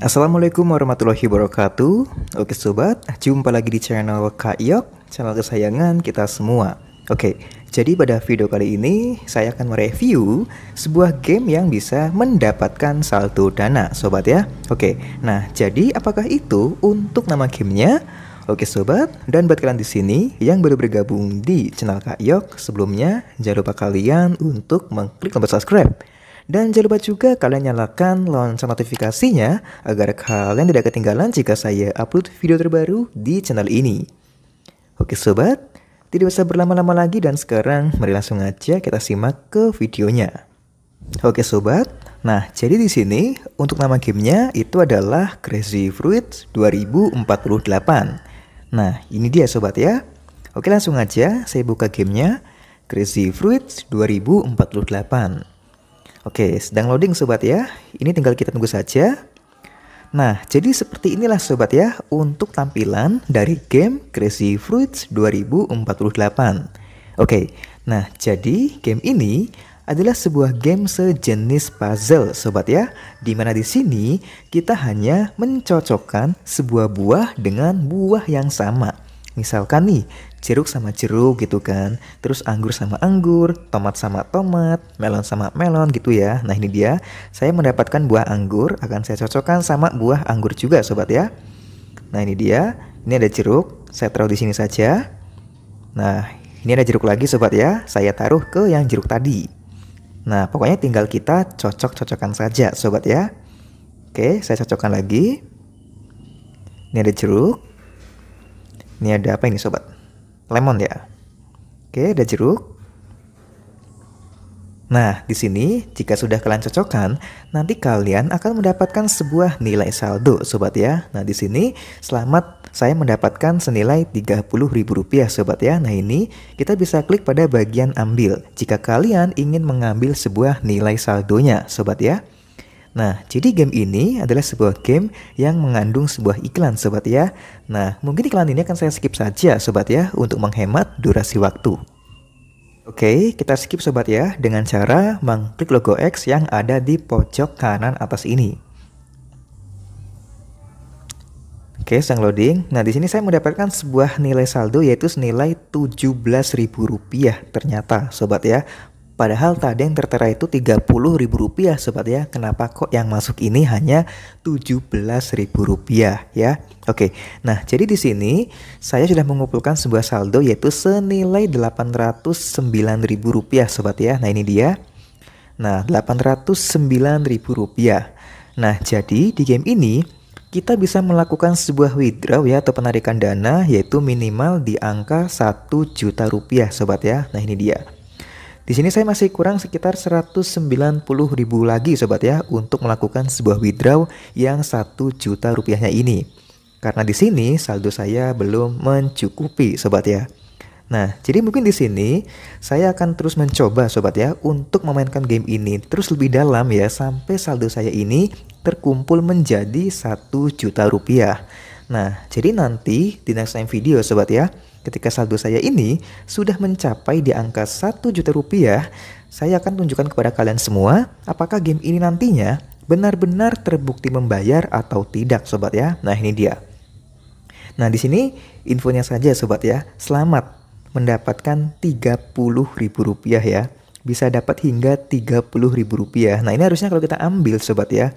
Assalamualaikum warahmatullahi wabarakatuh Oke sobat, jumpa lagi di channel Kak Yok Channel kesayangan kita semua Oke, jadi pada video kali ini saya akan mereview sebuah game yang bisa mendapatkan saldo dana sobat ya Oke, nah jadi apakah itu untuk nama gamenya? Oke sobat, dan buat kalian di sini yang baru bergabung di channel Kak Yok sebelumnya, jangan lupa kalian untuk mengklik tombol subscribe dan jangan lupa juga kalian nyalakan lonceng notifikasinya agar kalian tidak ketinggalan jika saya upload video terbaru di channel ini. Oke sobat, tidak usah berlama-lama lagi dan sekarang mari langsung aja kita simak ke videonya. Oke sobat, nah jadi di sini untuk nama gamenya itu adalah Crazy Fruit 2048. Nah ini dia sobat ya. Oke langsung aja saya buka gamenya Crazy Fruit 2048. Oke, sedang loading sobat ya. Ini tinggal kita tunggu saja. Nah, jadi seperti inilah sobat ya untuk tampilan dari game Crazy Fruits 2048. Oke, nah jadi game ini adalah sebuah game sejenis puzzle sobat ya. Dimana di sini kita hanya mencocokkan sebuah buah dengan buah yang sama. Misalkan nih, jeruk sama jeruk gitu kan, terus anggur sama anggur, tomat sama tomat, melon sama melon gitu ya. Nah ini dia, saya mendapatkan buah anggur, akan saya cocokkan sama buah anggur juga sobat ya. Nah ini dia, ini ada jeruk, saya taruh di sini saja. Nah ini ada jeruk lagi sobat ya, saya taruh ke yang jeruk tadi. Nah pokoknya tinggal kita cocok-cocokkan saja sobat ya. Oke, saya cocokkan lagi. Ini ada jeruk, ini ada apa ini sobat? Lemon ya. Oke, ada jeruk. Nah, di sini jika sudah kalian cocokkan, nanti kalian akan mendapatkan sebuah nilai saldo, sobat ya. Nah, di sini selamat saya mendapatkan senilai Rp30.000, sobat ya. Nah, ini kita bisa klik pada bagian ambil jika kalian ingin mengambil sebuah nilai saldonya, sobat ya. Nah, jadi game ini adalah sebuah game yang mengandung sebuah iklan, sobat ya. Nah, mungkin iklan ini akan saya skip saja, sobat ya, untuk menghemat durasi waktu. Oke, kita skip sobat ya dengan cara mengklik logo X yang ada di pojok kanan atas ini. Oke, sedang loading. Nah, di sini saya mendapatkan sebuah nilai saldo yaitu senilai Rp17.000 ternyata, sobat ya. Padahal tadi yang tertera itu Rp30.000 sobat ya. Kenapa kok yang masuk ini hanya Rp17.000 ya? Oke. Nah, jadi di sini saya sudah mengumpulkan sebuah saldo yaitu senilai Rp809.000 sobat ya. Nah, ini dia. Nah, Rp809.000. Nah, jadi di game ini kita bisa melakukan sebuah withdraw ya atau penarikan dana yaitu minimal di angka 1 juta rupiah sobat ya. Nah ini dia. Di sini saya masih kurang sekitar 190 ribu lagi sobat ya untuk melakukan sebuah withdraw yang 1 juta rupiahnya ini. Karena di sini saldo saya belum mencukupi sobat ya. Nah, jadi mungkin di sini saya akan terus mencoba sobat ya untuk memainkan game ini terus lebih dalam ya sampai saldo saya ini terkumpul menjadi 1 juta rupiah. Nah, jadi nanti di next time video sobat ya, Ketika saldo saya ini sudah mencapai di angka 1 juta rupiah, saya akan tunjukkan kepada kalian semua apakah game ini nantinya benar-benar terbukti membayar atau tidak sobat ya. Nah ini dia. Nah di sini infonya saja sobat ya. Selamat mendapatkan Rp30.000 ya. Bisa dapat hingga Rp30.000. Nah, ini harusnya kalau kita ambil sobat ya.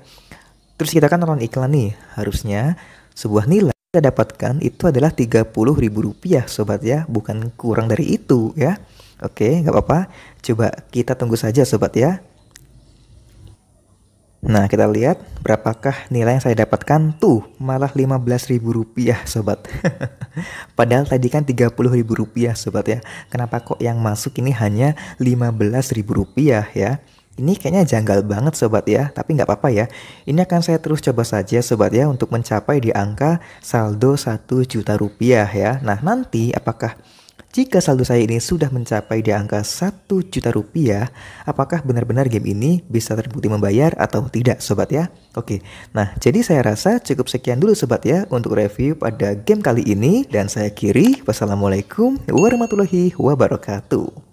Terus kita kan nonton iklan nih, harusnya sebuah nilai kita dapatkan itu adalah Rp30.000 sobat ya, bukan kurang dari itu ya. Oke, nggak apa-apa. Coba kita tunggu saja sobat ya. Nah, kita lihat berapakah nilai yang saya dapatkan. Tuh, malah Rp15.000 sobat. Padahal tadi kan Rp30.000 sobat ya. Kenapa kok yang masuk ini hanya Rp15.000 ya? Ini kayaknya janggal banget sobat ya, tapi nggak apa-apa ya. Ini akan saya terus coba saja sobat ya untuk mencapai di angka saldo 1 juta rupiah ya. Nah nanti apakah jika saldo saya ini sudah mencapai di angka 1 juta rupiah, apakah benar-benar game ini bisa terbukti membayar atau tidak sobat ya? Oke, nah jadi saya rasa cukup sekian dulu sobat ya untuk review pada game kali ini. Dan saya kiri, wassalamualaikum warahmatullahi wabarakatuh.